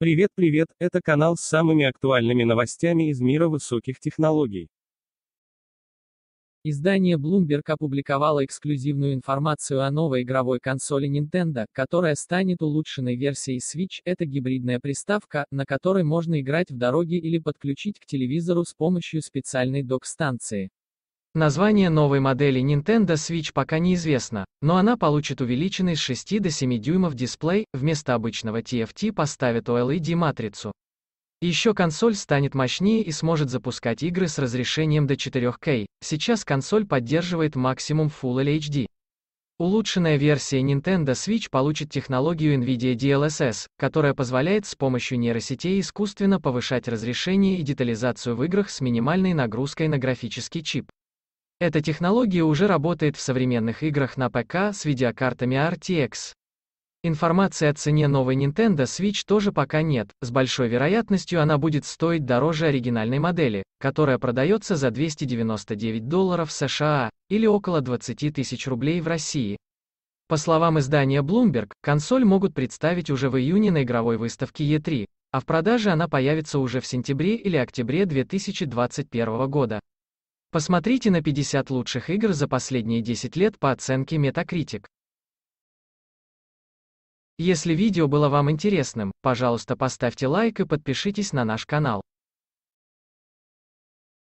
Привет, привет, это канал с самыми актуальными новостями из мира высоких технологий. Издание Bloomberg опубликовало эксклюзивную информацию о новой игровой консоли Nintendo, которая станет улучшенной версией Switch. Это гибридная приставка, на которой можно играть в дороге или подключить к телевизору с помощью специальной док-станции. Название новой модели Nintendo Switch пока неизвестно, но она получит увеличенный с 6 до 7 дюймов дисплей, вместо обычного TFT поставят OLED-матрицу. Еще консоль станет мощнее и сможет запускать игры с разрешением до 4 k Сейчас консоль поддерживает максимум Full HD. Улучшенная версия Nintendo Switch получит технологию NVIDIA DLSS, которая позволяет с помощью нейросетей искусственно повышать разрешение и детализацию в играх с минимальной нагрузкой на графический чип. Эта технология уже работает в современных играх на ПК с видеокартами RTX. Информации о цене новой Nintendo Switch тоже пока нет, с большой вероятностью она будет стоить дороже оригинальной модели, которая продается за 299 долларов США, или около 20 тысяч рублей в России. По словам издания Bloomberg, консоль могут представить уже в июне на игровой выставке E3, а в продаже она появится уже в сентябре или октябре 2021 года. Посмотрите на 50 лучших игр за последние 10 лет по оценке Metacritic. Если видео было вам интересным, пожалуйста поставьте лайк и подпишитесь на наш канал.